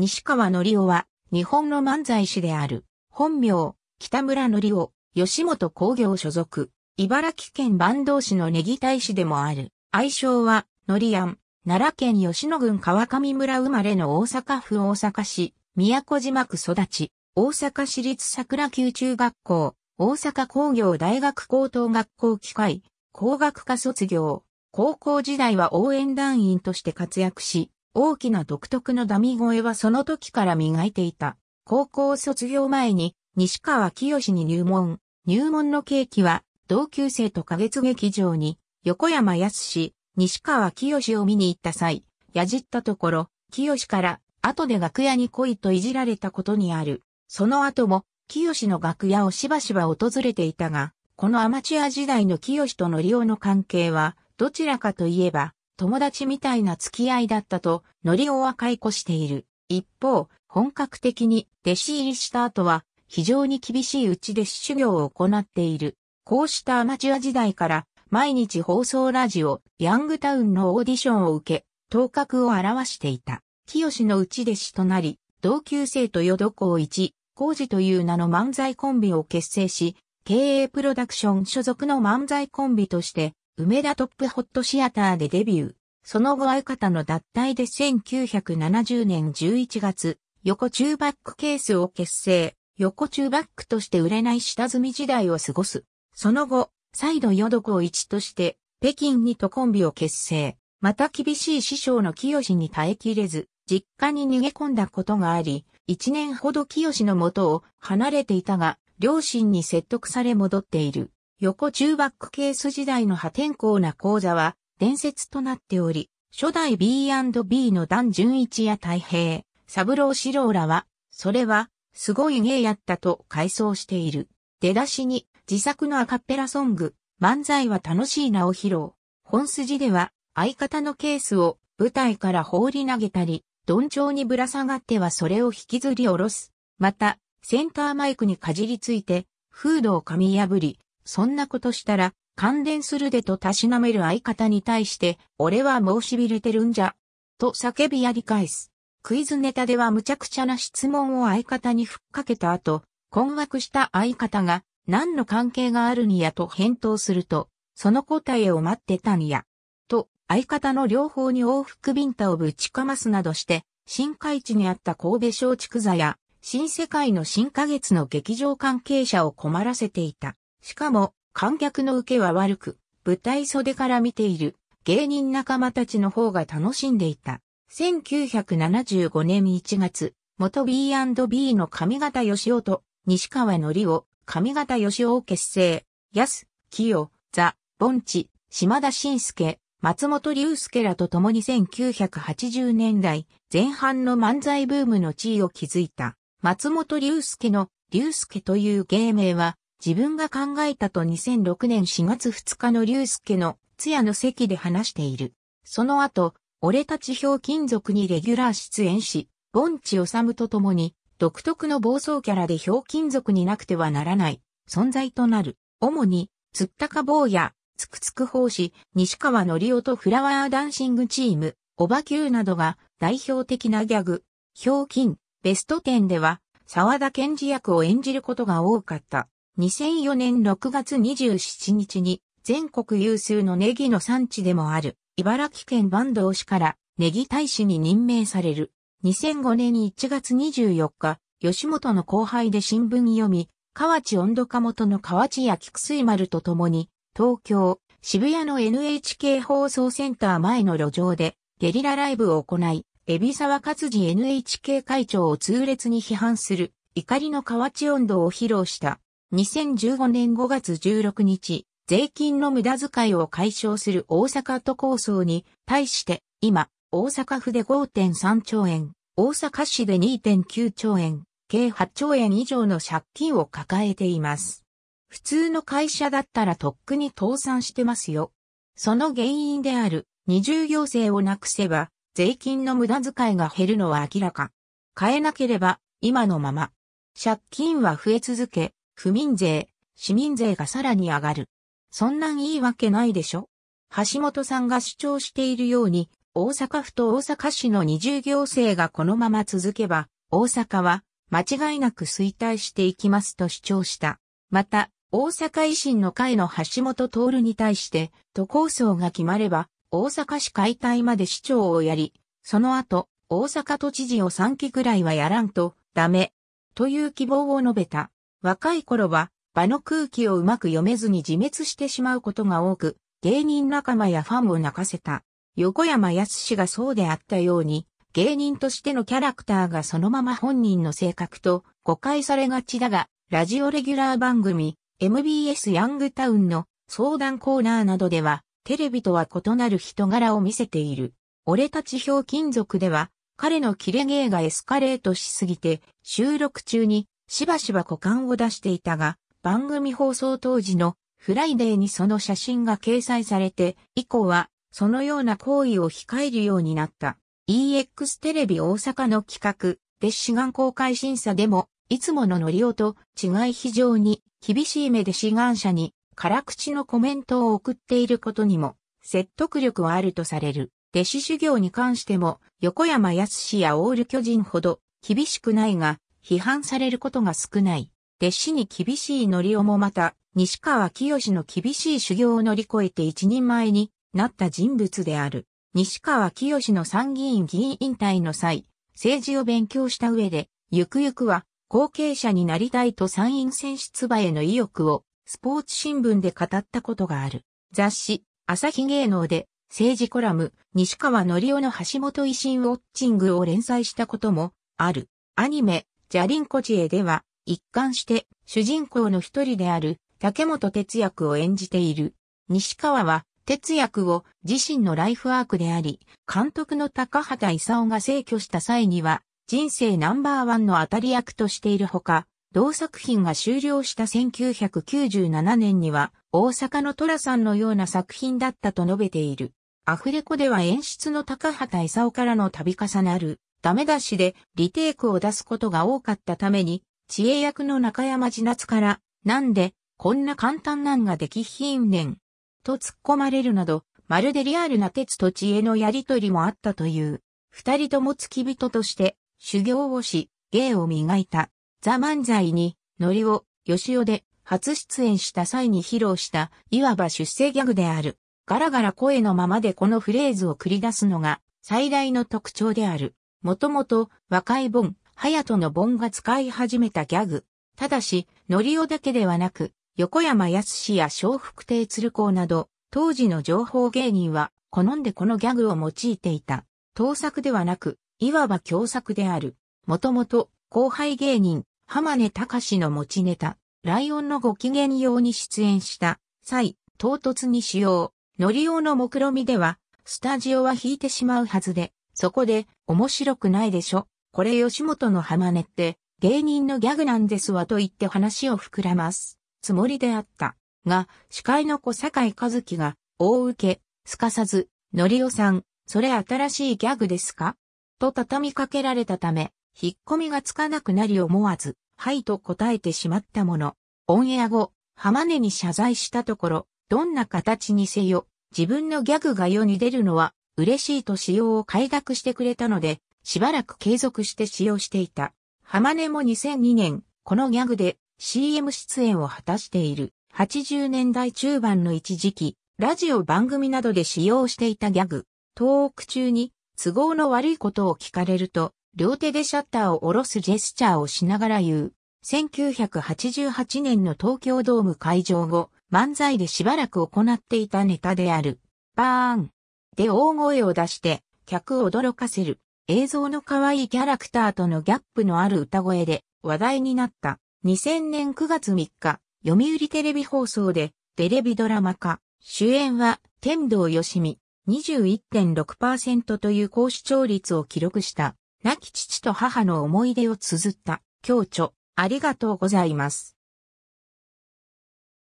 西川のりおは、日本の漫才師である、本名、北村のりお、吉本工業所属、茨城県坂東市のネギ大使でもある、愛称は、のりやん、奈良県吉野郡川上村生まれの大阪府大阪市、宮古島区育ち、大阪市立桜宮中学校、大阪工業大学高等学校機械、工学科卒業、高校時代は応援団員として活躍し、大きな独特のダミ声はその時から磨いていた。高校卒業前に西川清に入門。入門の契機は同級生と花月劇場に横山康西川清を見に行った際、やじったところ、清から後で楽屋に来いといじられたことにある。その後も清の楽屋をしばしば訪れていたが、このアマチュア時代の清とのりおの関係は、どちらかといえば、友達みたいな付き合いだったと、ノリオは解雇している。一方、本格的に弟子入りした後は、非常に厳しいうちで修行を行っている。こうしたアマチュア時代から、毎日放送ラジオ、ヤングタウンのオーディションを受け、頭角を表していた。清の内弟子となり、同級生と淀子一、工二という名の漫才コンビを結成し、経営プロダクション所属の漫才コンビとして、梅田トップホットシアターでデビュー。その後相方の脱退で1970年11月、横中バックケースを結成、横中バックとして売れない下積み時代を過ごす。その後、再度ヨドコ一として、北京にとコンビを結成。また厳しい師匠の清に耐えきれず、実家に逃げ込んだことがあり、一年ほど清のもとを離れていたが、両親に説得され戻っている。横中バックケース時代の破天荒な講座は、伝説となっており、初代 B&B の段純一や太平、サブローシローらは、それは、すごい芸やったと回想している。出だしに、自作のアカペラソング、漫才は楽しいなを披露。本筋では、相方のケースを舞台から放り投げたり、鈍調にぶら下がってはそれを引きずり下ろす。また、センターマイクにかじりついて、フードを噛み破り、そんなことしたら、感電するでとたしなめる相方に対して、俺は申しびれてるんじゃ、と叫びやり返す。クイズネタでは無茶苦茶な質問を相方にふっかけた後、困惑した相方が、何の関係があるにやと返答すると、その答えを待ってたにや、と、相方の両方に往復ビンタをぶちかますなどして、新海地にあった神戸小畜座や、新世界の新花月の劇場関係者を困らせていた。しかも、観客の受けは悪く、舞台袖から見ている芸人仲間たちの方が楽しんでいた。1975年1月、元 B&B の上方義雄と西川のりを上方義雄を結成、安、清、ザ、ボンチ、島田晋介、松本隆介らと共に1980年代前半の漫才ブームの地位を築いた松本隆介の隆介という芸名は自分が考えたと2006年4月2日の龍介の通夜の席で話している。その後、俺たち表金属にレギュラー出演し、盆地治と共に、独特の暴走キャラで表金属になくてはならない、存在となる。主に、つったか坊や、つくつく奉仕、西川のりおとフラワーダンシングチーム、おばきゅうなどが代表的なギャグ、表金、ベスト10では、沢田賢治役を演じることが多かった。2004年6月27日に全国有数のネギの産地でもある茨城県坂東市からネギ大使に任命される。2005年1月24日、吉本の後輩で新聞読み、河内温度か元の河内や菊水丸と共に、東京、渋谷の NHK 放送センター前の路上でゲリラライブを行い、海老沢勝治 NHK 会長を痛烈に批判する怒りの河内温度を披露した。2015年5月16日、税金の無駄遣いを解消する大阪都構想に対して今、大阪府で5.3兆円、大阪市で2.9兆円、計8兆円以上の借金を抱えています。普通の会社だったらとっくに倒産してますよ。その原因である二重行政をなくせば税金の無駄遣いが減るのは明らか。変えなければ今のまま。借金は増え続け、不民税、市民税がさらに上がる。そんなんいいわけないでしょ橋本さんが主張しているように、大阪府と大阪市の二重行政がこのまま続けば、大阪は間違いなく衰退していきますと主張した。また、大阪維新の会の橋本徹に対して、都構想が決まれば、大阪市解体まで市長をやり、その後、大阪都知事を3期ぐらいはやらんと、ダメ、という希望を述べた。若い頃は場の空気をうまく読めずに自滅してしまうことが多く、芸人仲間やファンを泣かせた。横山康氏がそうであったように、芸人としてのキャラクターがそのまま本人の性格と誤解されがちだが、ラジオレギュラー番組、MBS ヤングタウンの相談コーナーなどでは、テレビとは異なる人柄を見せている。俺たち表金属では、彼のキレ芸がエスカレートしすぎて、収録中にしばしば股間を出していたが、番組放送当時のフライデーにその写真が掲載されて、以降はそのような行為を控えるようになった。EX テレビ大阪の企画で志願公開審査でも、いつものノリオと違い非常に厳しい目で志願者に辛口のコメントを送っていることにも説得力はあるとされる。弟子修行に関しても横山康やオール巨人ほど厳しくないが批判されることが少ない。弟子に厳しいノリオもまた、西川清の厳しい修行を乗り越えて一人前になった人物である。西川清の参議院議員引退の際、政治を勉強した上で、ゆくゆくは後継者になりたいと参院選出馬への意欲をスポーツ新聞で語ったことがある。雑誌、朝日芸能で政治コラム、西川のりおの橋本維新ウォッチングを連載したこともある。アニメ、ジャリンコジエでは、一貫して主人公の一人である竹本哲役を演じている。西川は哲役を自身のライフワークであり、監督の高畑勲が逝去した際には、人生ナンバーワンの当たり役としているほか、同作品が終了した1997年には、大阪の寅さんのような作品だったと述べている。アフレコでは演出の高畑勲からの度重なるダメ出しでリテイクを出すことが多かったために、知恵役の中山千夏から、なんで、こんな簡単なんができひんねん、と突っ込まれるなど、まるでリアルな鉄と知恵のやりとりもあったという、二人とも付き人として修行をし、芸を磨いた、ザ漫才に、ノリを、吉尾で初出演した際に披露した、いわば出世ギャグである。ガラガラ声のままでこのフレーズを繰り出すのが最大の特徴である。もともと若いボン、ハヤトのボンが使い始めたギャグ。ただし、ノリオだけではなく、横山康史や小福亭鶴光など、当時の情報芸人は、好んでこのギャグを用いていた。盗作ではなく、いわば共作である。もともと、後輩芸人、浜根隆の持ちネタ、ライオンのご機嫌用に出演した際、唐突に使用、ノリオの目論見みでは、スタジオは引いてしまうはずで、そこで面白くないでしょ。これ吉本の浜根って芸人のギャグなんですわと言って話を膨らますつもりであった。が、司会の小坂井和樹が大受け、すかさず、のりおさん、それ新しいギャグですかと畳みかけられたため、引っ込みがつかなくなり思わず、はいと答えてしまったもの。オンエア後、浜根に謝罪したところ、どんな形にせよ、自分のギャグが世に出るのは嬉しいと仕様を快諾してくれたので、しばらく継続して使用していた。浜根も2002年、このギャグで CM 出演を果たしている。80年代中盤の一時期、ラジオ番組などで使用していたギャグ。トーク中に都合の悪いことを聞かれると、両手でシャッターを下ろすジェスチャーをしながら言う。1988年の東京ドーム会場後、漫才でしばらく行っていたネタである。バーン。で大声を出して、客を驚かせる。映像の可愛いキャラクターとのギャップのある歌声で話題になった。2000年9月3日、読売テレビ放送でテレビドラマ化。主演は天童よしみ21.6%という高視聴率を記録した。亡き父と母の思い出を綴った。共著、ありがとうございます。